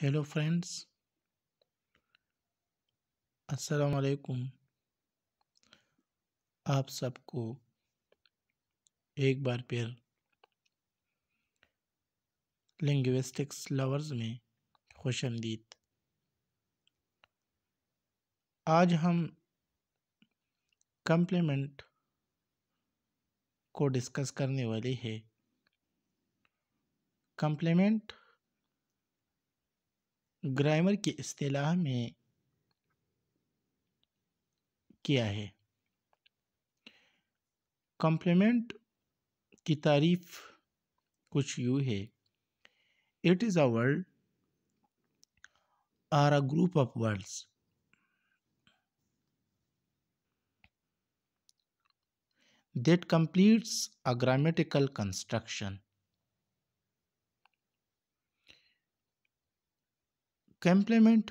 Hello friends अस्सलाम वालेकुम आप सबको एक बार फिर लिंग्विस्टिक्स लवर्स में खुश आमदीद आज हम कम्प्लीमेंट को डिस्कस करने वाले हैं कम्प्लीमेंट ग्रामर की अतलाह में किया है कॉम्प्लीमेंट की तारीफ कुछ यूँ है it is a word or a group of words that completes a grammatical construction complement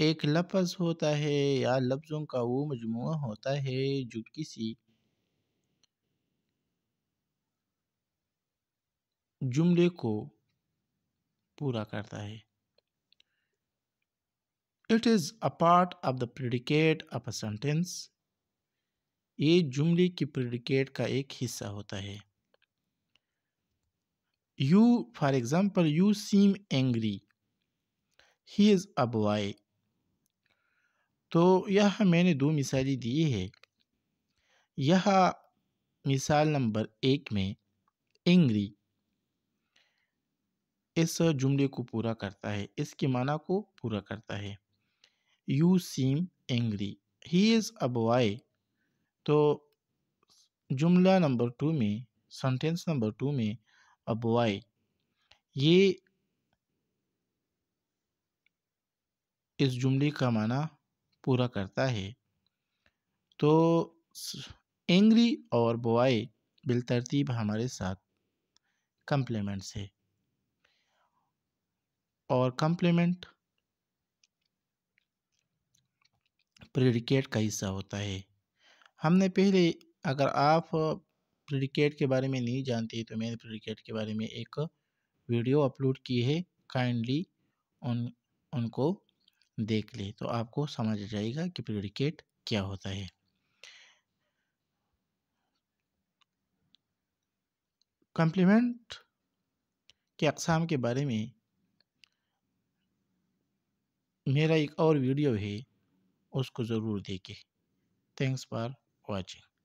एक लफ्ज़ होता है या लफ्ज़ों का वो मजमू होता है जो किसी जुमले को पूरा करता है it is a part of the predicate of a sentence ये जुमले की प्रिडिकेट का एक हिस्सा होता है You, for example, you seem angry. He is a boy. तो यह मैंने दो मिसालें दी है यह मिसाल नंबर एक में एंग्री इस जुमले को पूरा करता है इसके माना को पूरा करता है you seem angry he is अब बॉय तो जुमला नंबर टू में सेंटेंस नंबर टू में अबवाई ये इस जुमले का माना पूरा करता है तो एंग्री और बिल बिलतरतीब हमारे साथ कम्प्लीमेंट्स है और कम्प्लीमेंट प्रेडिकेट का हिस्सा होता है हमने पहले अगर आप प्रिडिकेट के बारे में नहीं जानते तो मैंने प्रिडिकेट के बारे में एक वीडियो अपलोड की है काइंडली उन उनको देख ले तो आपको समझ जाएगा कि प्रिडिकेट क्या होता है कम्प्लीमेंट के अकसाम के बारे में मेरा एक और वीडियो है उसको ज़रूर देखें थैंक्स फॉर वॉचिंग